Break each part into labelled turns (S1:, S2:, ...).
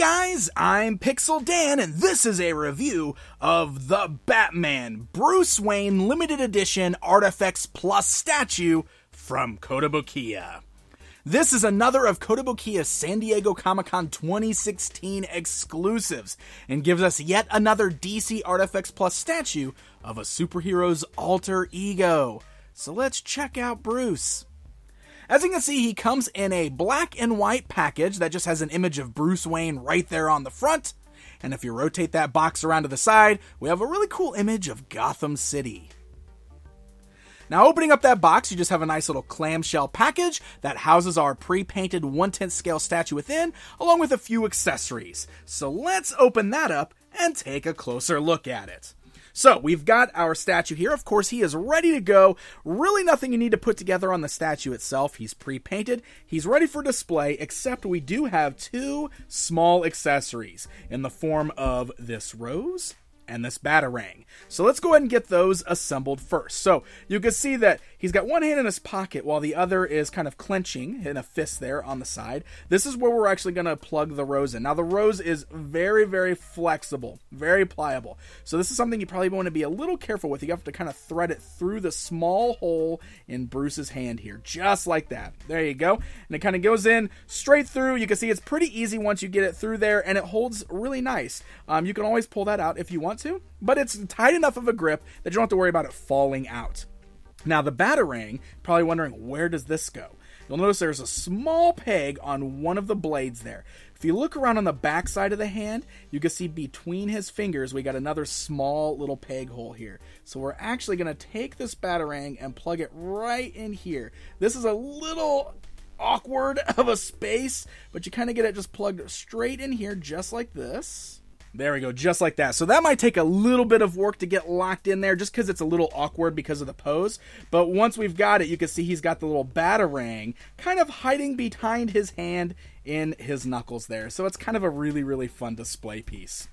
S1: guys, I'm Pixel Dan, and this is a review of the Batman Bruce Wayne Limited Edition Artifacts Plus statue from Kotobukiya. This is another of Kotobukiya's San Diego Comic Con 2016 exclusives and gives us yet another DC Artifacts Plus statue of a superhero's alter ego. So let's check out Bruce. As you can see, he comes in a black and white package that just has an image of Bruce Wayne right there on the front. And if you rotate that box around to the side, we have a really cool image of Gotham City. Now, opening up that box, you just have a nice little clamshell package that houses our pre painted 1 10th scale statue within, along with a few accessories. So let's open that up and take a closer look at it. So we've got our statue here. Of course, he is ready to go. Really nothing you need to put together on the statue itself. He's pre-painted. He's ready for display, except we do have two small accessories in the form of this rose and this batarang. So let's go ahead and get those assembled first. So you can see that He's got one hand in his pocket while the other is kind of clenching in a fist there on the side. This is where we're actually going to plug the rose in. Now, the rose is very, very flexible, very pliable. So, this is something you probably want to be a little careful with. You have to kind of thread it through the small hole in Bruce's hand here, just like that. There you go. And it kind of goes in straight through. You can see it's pretty easy once you get it through there, and it holds really nice. Um, you can always pull that out if you want to, but it's tight enough of a grip that you don't have to worry about it falling out. Now the Batarang, probably wondering where does this go? You'll notice there's a small peg on one of the blades there. If you look around on the back side of the hand, you can see between his fingers we got another small little peg hole here. So we're actually going to take this Batarang and plug it right in here. This is a little awkward of a space, but you kind of get it just plugged straight in here just like this. There we go, just like that. So that might take a little bit of work to get locked in there just because it's a little awkward because of the pose. But once we've got it, you can see he's got the little batarang kind of hiding behind his hand in his knuckles there. So it's kind of a really, really fun display piece.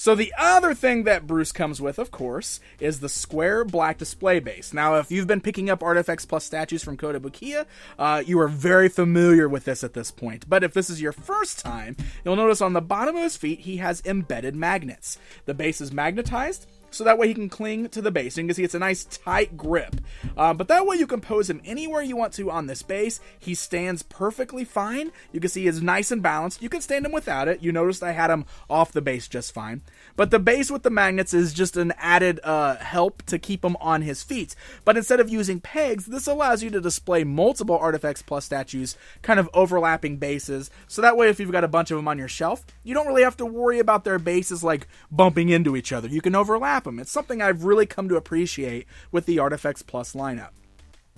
S1: So the other thing that Bruce comes with, of course, is the square black display base. Now, if you've been picking up Artifacts Plus statues from Kota Bukia, uh, you are very familiar with this at this point. But if this is your first time, you'll notice on the bottom of his feet he has embedded magnets. The base is magnetized so that way he can cling to the base. And you can see it's a nice tight grip. Uh, but that way you can pose him anywhere you want to on this base. He stands perfectly fine. You can see he's nice and balanced. You can stand him without it. You noticed I had him off the base just fine. But the base with the magnets is just an added uh, help to keep him on his feet. But instead of using pegs, this allows you to display multiple Artifacts Plus statues, kind of overlapping bases. So that way if you've got a bunch of them on your shelf, you don't really have to worry about their bases like bumping into each other. You can overlap them. It's something I've really come to appreciate with the Artifacts Plus lineup.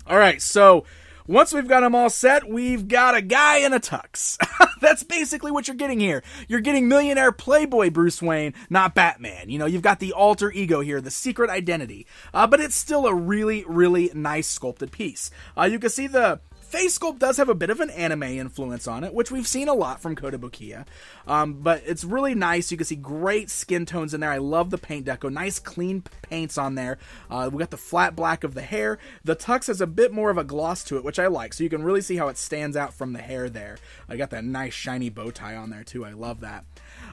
S1: All right, so once we've got them all set, we've got a guy in a tux. That's basically what you're getting here. You're getting millionaire playboy Bruce Wayne, not Batman. You know, you've got the alter ego here, the secret identity. Uh, but it's still a really, really nice sculpted piece. Uh, you can see the face sculpt does have a bit of an anime influence on it, which we've seen a lot from Kotobukiya. Um, but it's really nice. You can see great skin tones in there. I love the paint deco. Nice clean paints on there. Uh, we got the flat black of the hair. The tux has a bit more of a gloss to it, which I like. So you can really see how it stands out from the hair there. I got that nice shiny bow tie on there too. I love that.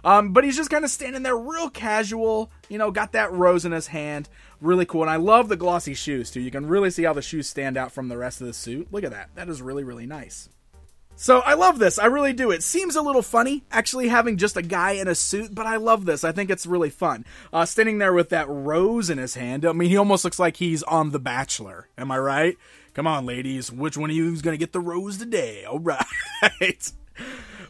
S1: Um, but he's just kind of standing there real casual you know, got that rose in his hand. Really cool. And I love the glossy shoes, too. You can really see how the shoes stand out from the rest of the suit. Look at that. That is really, really nice. So I love this. I really do. It seems a little funny, actually, having just a guy in a suit, but I love this. I think it's really fun. Uh, standing there with that rose in his hand, I mean, he almost looks like he's on The Bachelor. Am I right? Come on, ladies. Which one of you is going to get the rose today? All right.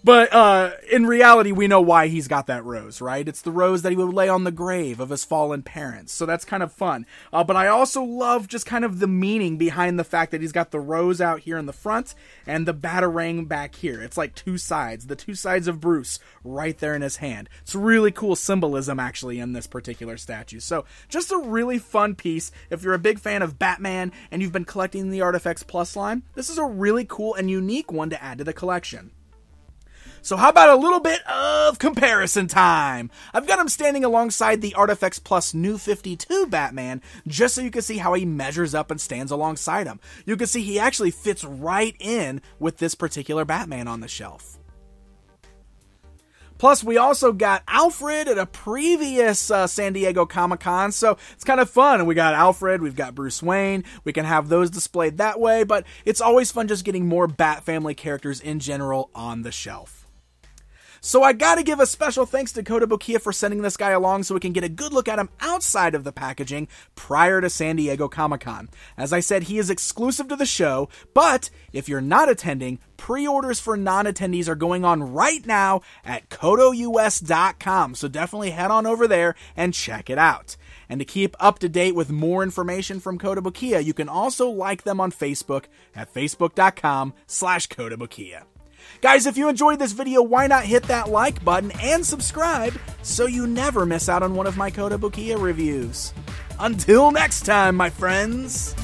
S1: But uh, in reality, we know why he's got that rose, right? It's the rose that he would lay on the grave of his fallen parents. So that's kind of fun. Uh, but I also love just kind of the meaning behind the fact that he's got the rose out here in the front and the batarang back here. It's like two sides, the two sides of Bruce right there in his hand. It's really cool symbolism, actually, in this particular statue. So just a really fun piece. If you're a big fan of Batman and you've been collecting the Artifacts Plus line, this is a really cool and unique one to add to the collection. So how about a little bit of comparison time? I've got him standing alongside the Artifacts Plus New 52 Batman, just so you can see how he measures up and stands alongside him. You can see he actually fits right in with this particular Batman on the shelf. Plus, we also got Alfred at a previous uh, San Diego Comic Con, so it's kind of fun. we got Alfred, we've got Bruce Wayne. We can have those displayed that way, but it's always fun just getting more Bat Family characters in general on the shelf. So I gotta give a special thanks to Kota Bukia for sending this guy along so we can get a good look at him outside of the packaging prior to San Diego Comic Con. As I said, he is exclusive to the show, but if you're not attending, pre orders for non attendees are going on right now at kotous.com. so definitely head on over there and check it out. And to keep up to date with more information from Bukia, you can also like them on Facebook at facebook.com slash Kotobukiya. Guys, if you enjoyed this video, why not hit that like button and subscribe so you never miss out on one of my Kota Bukia reviews. Until next time, my friends!